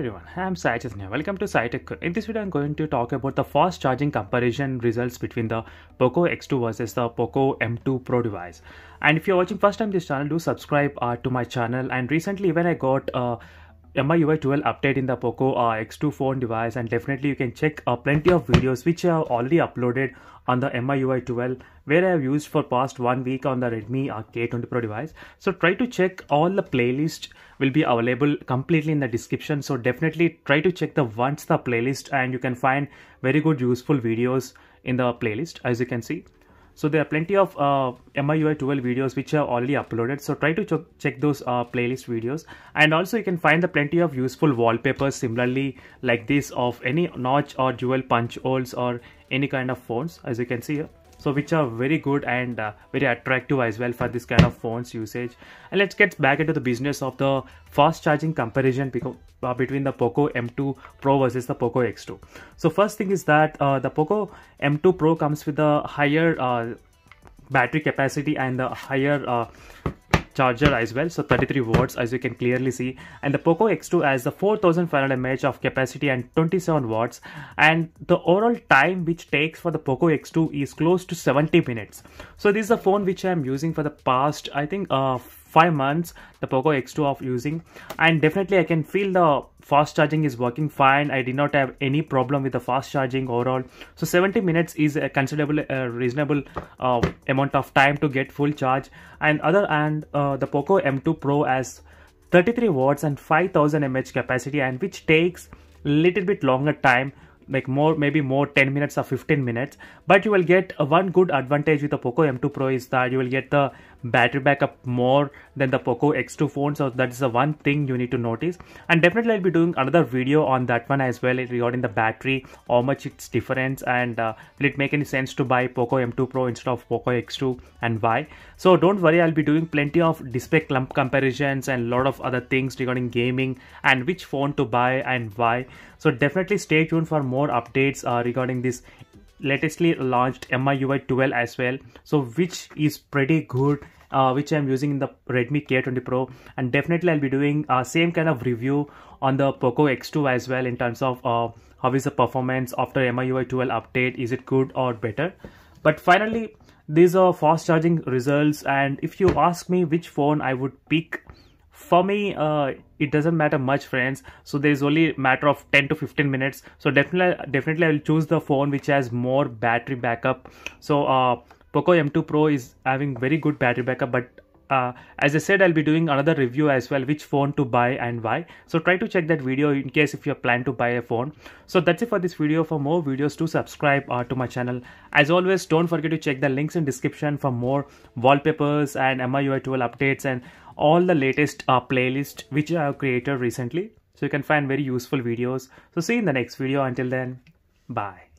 everyone, I'm Sai Chaitanya. Welcome to Saitech. In this video, I'm going to talk about the fast charging comparison results between the POCO X2 versus the POCO M2 Pro device. And if you're watching first time this channel, do subscribe uh, to my channel. And recently, when I got uh, MIUI 12 update in the Poco uh, X2 phone device and definitely you can check uh, plenty of videos which I have already uploaded on the MIUI 12 where I have used for past one week on the Redmi uh, K20 Pro device. So try to check all the playlist will be available completely in the description. So definitely try to check the once the playlist and you can find very good useful videos in the playlist as you can see. So there are plenty of uh, MIUI 12 videos which are already uploaded. So try to ch check those uh, playlist videos. And also you can find the plenty of useful wallpapers similarly like this of any notch or dual punch holes or any kind of phones as you can see here so which are very good and uh, very attractive as well for this kind of phones usage and let's get back into the business of the fast charging comparison uh, between the poco m2 pro versus the poco x2 so first thing is that uh, the poco m2 pro comes with a higher uh, battery capacity and the higher uh, charger as well so 33 watts as you can clearly see and the poco x2 has the 4500 mAh of capacity and 27 watts and the overall time which takes for the poco x2 is close to 70 minutes so this is the phone which i'm using for the past i think uh five months the poco x2 of using and definitely i can feel the fast charging is working fine i did not have any problem with the fast charging overall so 70 minutes is a considerable reasonable uh, amount of time to get full charge and other and uh, the poco m2 pro has 33 watts and 5000 mAh capacity and which takes little bit longer time like more maybe more 10 minutes or 15 minutes but you will get uh, one good advantage with the poco m2 pro is that you will get the battery backup more than the Poco X2 phone. So that is the one thing you need to notice. And definitely I'll be doing another video on that one as well regarding the battery, how much it's difference and uh, will it make any sense to buy Poco M2 Pro instead of Poco X2 and why. So don't worry, I'll be doing plenty of display clump comparisons and lot of other things regarding gaming and which phone to buy and why. So definitely stay tuned for more updates uh, regarding this latestly launched MIUI 12 as well so which is pretty good uh, which I'm using in the Redmi K20 Pro and definitely I'll be doing uh, same kind of review on the Poco X2 as well in terms of uh, how is the performance after MIUI 12 update is it good or better but finally these are fast charging results and if you ask me which phone I would pick for me uh, it doesn't matter much friends so there is only matter of 10 to 15 minutes so definitely definitely i will choose the phone which has more battery backup so uh, poco m2 pro is having very good battery backup but uh, as I said, I'll be doing another review as well, which phone to buy and why. So try to check that video in case if you plan to buy a phone. So that's it for this video. For more videos, to subscribe uh, to my channel. As always, don't forget to check the links in description for more wallpapers and MIUI 12 updates and all the latest uh, playlist which I have created recently. So you can find very useful videos. So see you in the next video. Until then, bye.